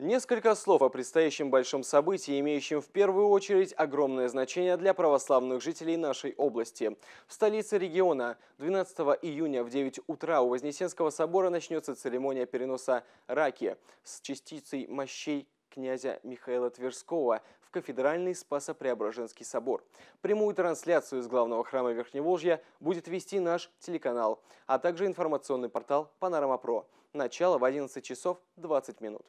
Несколько слов о предстоящем большом событии, имеющем в первую очередь огромное значение для православных жителей нашей области. В столице региона 12 июня в 9 утра у Вознесенского собора начнется церемония переноса раки с частицей мощей князя Михаила Тверского в кафедральный Спасо-Преображенский собор. Прямую трансляцию из главного храма Верхневолжья будет вести наш телеканал, а также информационный портал «Панорама Про». Начало в 11 часов 20 минут.